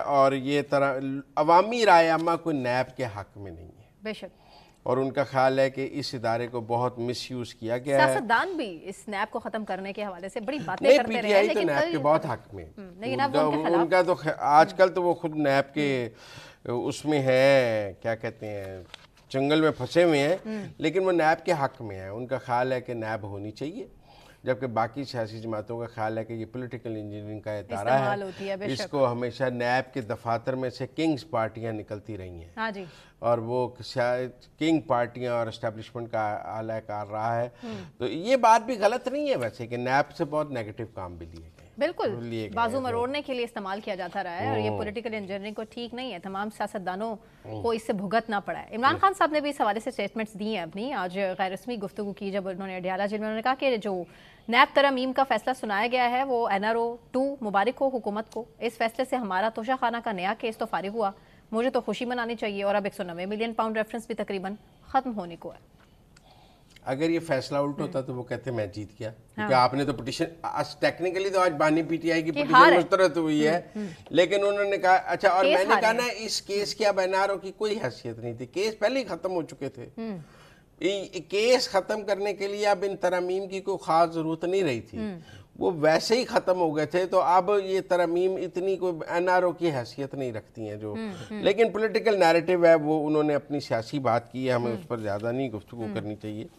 और ये तरह अवामी राय आमा कोई नैब के हक में नहीं है बेशक और उनका ख्याल है कि इस इदारे को बहुत मिस यूज किया गया है भी इस नैब को खत्म करने के हवाले से बड़ी बातें करते रहे हैं तो लेकिन तो नैब के तो बहुत हक में हम्म, उनके उनका तो आजकल तो वो खुद नैब के उसमें है क्या कहते हैं जंगल में फंसे हुए हैं हम्म। लेकिन वो नैब के हक में है उनका ख्याल है कि नैब होनी चाहिए जबकि बाकी सियासी जमातों का ख्याल है कि ये पॉलिटिकल इंजीनियरिंग का इतारा है, है इसको हमेशा नैब के दफातर में से किंग्स पार्टियां निकलती रही हैं हाँ जी और वो किंग पार्टियां और इस्टेब्लिशमेंट का आला कार रहा है हम्म। तो ये बात भी गलत नहीं है वैसे कि नैब से बहुत नेगेटिव काम भी लिए बिल्कुल बाजू मरोड़ने तो- के लिए इस्तेमाल किया जाता रहा है और ये पॉलिटिकल इंजीनियरिंग को ठीक नहीं है तमाम सियासतदानों को इससे भुगतना पड़ा है इमरान खान साहब ने भी इस हवाले से स्टेटमेंट्स दी हैं अपनी आज गैर रस्मी गुफ्तु की जब उन्होंने अडियाला जेल में उन्होंने कहा कि जो नैब तरमीम का फैसला सुनाया गया है वो एन आर ओ टू मुबारक हो हुकूमत को इस फैसले से हमारा तोशा खाना का नया केस तो फारिग हुआ मुझे तो खुशी मनानी चाहिए और अब एक सौ नब्बे मिलियन पाउंड रेफरेंस भी तकरीबन खत्म होने को है अगर ये फैसला उल्ट होता तो वो कहते मैं जीत गया हाँ। क्योंकि आपने तो पटिशन आज टेक्निकली तो आज बानी पीटीआई की पटिशन मुस्तरद तो हुई है हम्म, हम्म। लेकिन उन्होंने कहा अच्छा और मैंने कहा ना इस केस की अब एनआरओ की कोई हैसियत नहीं थी केस पहले ही खत्म हो चुके थे हम्म। केस खत्म करने के लिए अब इन तरमीम की कोई खास जरूरत नहीं रही थी वो वैसे ही खत्म हो गए थे तो अब ये तरमीम इतनी कोई एनआरओ की हैसियत नहीं रखती हैं जो लेकिन पॉलिटिकल नैरेटिव है वो उन्होंने अपनी सियासी बात की है हमें उस पर ज़्यादा नहीं गुफ्तु करनी चाहिए